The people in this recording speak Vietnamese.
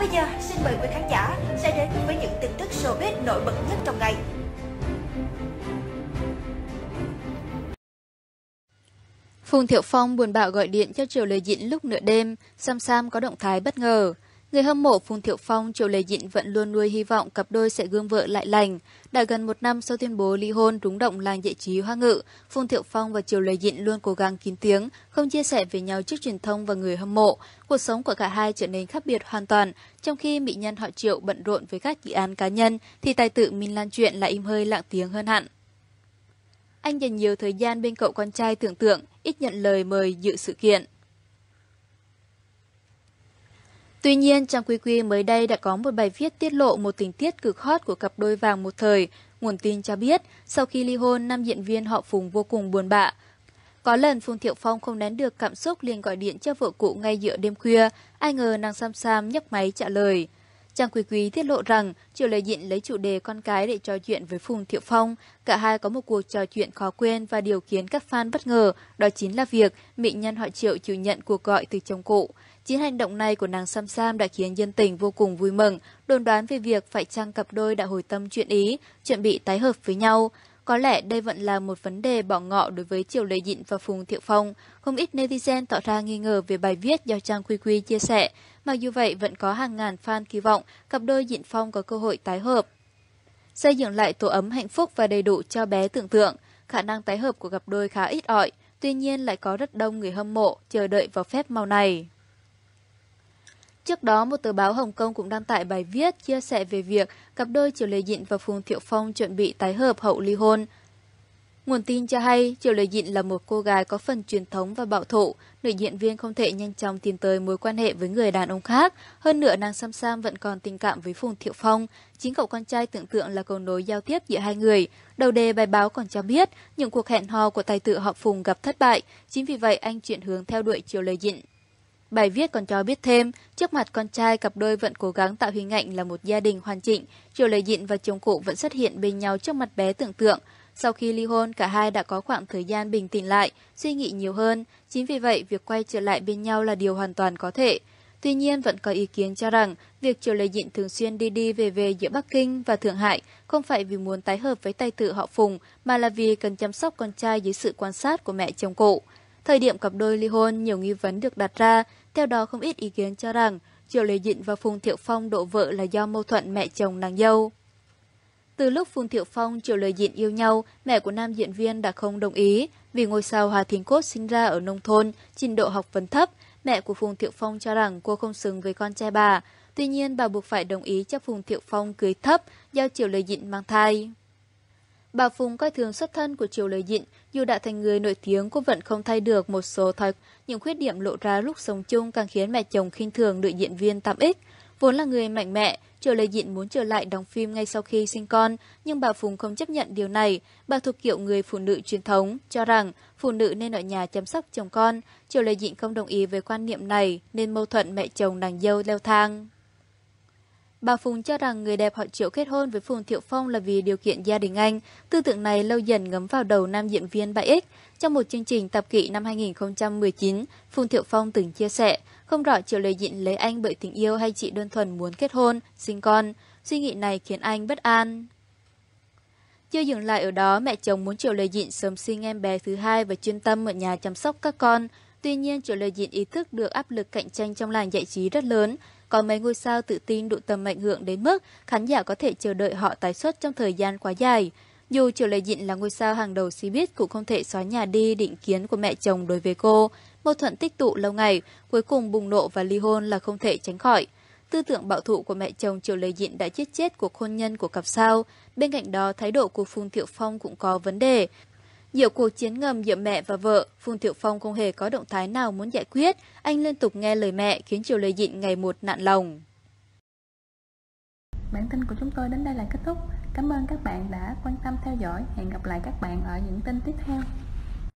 Còn bây giờ, xin mời quý khán giả sẽ đến với những tin tức showbiz nổi bật nhất trong ngày. Phùng Thiệu Phong buồn bã gọi điện cho Triệu Lê Dĩnh lúc nửa đêm, Sam Sam có động thái bất ngờ. Người hâm mộ Phùng Thiệu Phong, Triệu Lê Dịn vẫn luôn nuôi hy vọng cặp đôi sẽ gương vợ lại lành. Đã gần một năm sau tuyên bố ly hôn rúng động làng giải trí hoa ngự, Phùng Thiệu Phong và Triệu Lê Dịn luôn cố gắng kín tiếng, không chia sẻ về nhau trước truyền thông và người hâm mộ. Cuộc sống của cả hai trở nên khác biệt hoàn toàn. Trong khi mỹ nhân họ Triệu bận rộn với các dự án cá nhân, thì tài tử Minh Lan Chuyện lại im hơi lặng tiếng hơn hẳn. Anh dành nhiều thời gian bên cậu con trai tưởng tượng, ít nhận lời mời dự sự kiện. Tuy nhiên, trang Quy Quy mới đây đã có một bài viết tiết lộ một tình tiết cực hot của cặp đôi vàng một thời. Nguồn tin cho biết, sau khi ly hôn, nam diễn viên họ Phùng vô cùng buồn bã. Có lần Phùng Thiệu Phong không nén được cảm xúc liền gọi điện cho vợ cũ ngay giữa đêm khuya, ai ngờ nàng Sam Sam nhấc máy trả lời. Trang Quý Quý tiết lộ rằng Triệu Lệ Diện lấy chủ đề con cái để trò chuyện với Phùng Thiệu Phong. Cả hai có một cuộc trò chuyện khó quên và điều khiến các fan bất ngờ đó chính là việc mỹ nhân họ Triệu chịu nhận cuộc gọi từ chồng cụ. Chính hành động này của nàng Sam Sam đã khiến dân tình vô cùng vui mừng, đồn đoán về việc phải chăng cặp đôi đã hồi tâm chuyện ý, chuẩn bị tái hợp với nhau. Có lẽ đây vẫn là một vấn đề bỏ ngọ đối với Triệu Lê Dịn và Phùng Thiệu Phong. Không ít netizen tỏ ra nghi ngờ về bài viết do Trang Quy Quy chia sẻ. Mặc dù vậy, vẫn có hàng ngàn fan kỳ vọng cặp đôi Dịn Phong có cơ hội tái hợp. Xây dựng lại tổ ấm hạnh phúc và đầy đủ cho bé tưởng tượng. Khả năng tái hợp của cặp đôi khá ít ỏi, tuy nhiên lại có rất đông người hâm mộ chờ đợi vào phép màu này. Trước đó, một tờ báo Hồng Kông cũng đăng tải bài viết chia sẻ về việc cặp đôi Triệu Lê Dịn và Phùng Thiệu Phong chuẩn bị tái hợp hậu ly hôn. Nguồn tin cho hay, Triệu Lê Dịn là một cô gái có phần truyền thống và bảo thủ, nữ diễn viên không thể nhanh chóng tìm tới mối quan hệ với người đàn ông khác. Hơn nữa, nàng Sam Sam vẫn còn tình cảm với Phùng Thiệu Phong. Chính cậu con trai tưởng tượng là cầu nối giao tiếp giữa hai người. Đầu đề bài báo còn cho biết, những cuộc hẹn hò của tài tử họ Phùng gặp thất bại. Chính vì vậy, anh chuyển hướng theo đuổi Triệu Lê Dịn. Bài viết còn cho biết thêm, trước mặt con trai cặp đôi vẫn cố gắng tạo hình ảnh là một gia đình hoàn chỉnh, Triệu Lệ Dịn và chồng cụ vẫn xuất hiện bên nhau trước mặt bé tưởng tượng. Sau khi ly hôn, cả hai đã có khoảng thời gian bình tĩnh lại, suy nghĩ nhiều hơn, chính vì vậy việc quay trở lại bên nhau là điều hoàn toàn có thể. Tuy nhiên, vẫn có ý kiến cho rằng việc Triệu Lệ Dịn thường xuyên đi đi về về giữa Bắc Kinh và Thượng Hải không phải vì muốn tái hợp với tay tử họ Phùng mà là vì cần chăm sóc con trai dưới sự quan sát của mẹ chồng cụ. Thời điểm cặp đôi ly hôn, nhiều nghi vấn được đặt ra, theo đó không ít ý kiến cho rằng Triệu Lê Dịnh và Phùng Thiệu Phong độ vợ là do mâu thuẫn mẹ chồng nàng dâu. Từ lúc Phùng Thiệu Phong, Triệu Lê Dịnh yêu nhau, mẹ của nam diễn viên đã không đồng ý, vì ngôi sao Hà Thính Cốt sinh ra ở nông thôn, trình độ học vấn thấp, mẹ của Phùng Thiệu Phong cho rằng cô không xứng với con trai bà. Tuy nhiên, bà buộc phải đồng ý cho Phùng Thiệu Phong cưới thấp do Triệu Lê Dịnh mang thai. Bà Phùng coi thường xuất thân của Triều Lời Dịn, dù đã thành người nổi tiếng cũng vẫn không thay được một số thói. Những khuyết điểm lộ ra lúc sống chung càng khiến mẹ chồng khinh thường nữ diễn viên tạm x Vốn là người mạnh mẽ, Triệu Lê Dịn muốn trở lại đóng phim ngay sau khi sinh con, nhưng bà Phùng không chấp nhận điều này. Bà thuộc kiểu người phụ nữ truyền thống, cho rằng phụ nữ nên ở nhà chăm sóc chồng con. Triệu Lê Dịn không đồng ý với quan niệm này, nên mâu thuẫn mẹ chồng nàng dâu leo thang. Bà Phùng cho rằng người đẹp họ Triệu kết hôn với Phùng Thiệu Phong là vì điều kiện gia đình anh. Tư tưởng này lâu dần ngấm vào đầu nam diễn viên 3X. Trong một chương trình tạp kỵ năm 2019, Phùng Thiệu Phong từng chia sẻ, không rõ Triệu Lê Dịn lấy anh bởi tình yêu hay chỉ đơn thuần muốn kết hôn, sinh con. Suy nghĩ này khiến anh bất an. Chưa dừng lại ở đó, mẹ chồng muốn Triệu Lê Dịn sớm sinh em bé thứ hai và chuyên tâm ở nhà chăm sóc các con. Tuy nhiên, Triệu Lê Dịn ý thức được áp lực cạnh tranh trong làng giải trí rất lớn có mấy ngôi sao tự tin đủ tầm mạnh hưởng đến mức khán giả có thể chờ đợi họ tái xuất trong thời gian quá dài. Dù Triệu Lệ Dịn là ngôi sao hàng đầu biết cũng không thể xóa nhà đi định kiến của mẹ chồng đối với cô. Mâu thuẫn tích tụ lâu ngày, cuối cùng bùng nộ và ly hôn là không thể tránh khỏi. Tư tưởng bạo thụ của mẹ chồng Triệu Lệ Dịn đã giết chết cuộc hôn nhân của cặp sao. Bên cạnh đó, thái độ của Phùng Thiệu Phong cũng có vấn đề. Giữa cuộc chiến ngầm giữa mẹ và vợ, Phùng Thiệu Phong không hề có động thái nào muốn giải quyết. Anh liên tục nghe lời mẹ khiến Triều Lê Dịn ngày một nạn lòng. Bản tin của chúng tôi đến đây là kết thúc. Cảm ơn các bạn đã quan tâm theo dõi. Hẹn gặp lại các bạn ở những tin tiếp theo.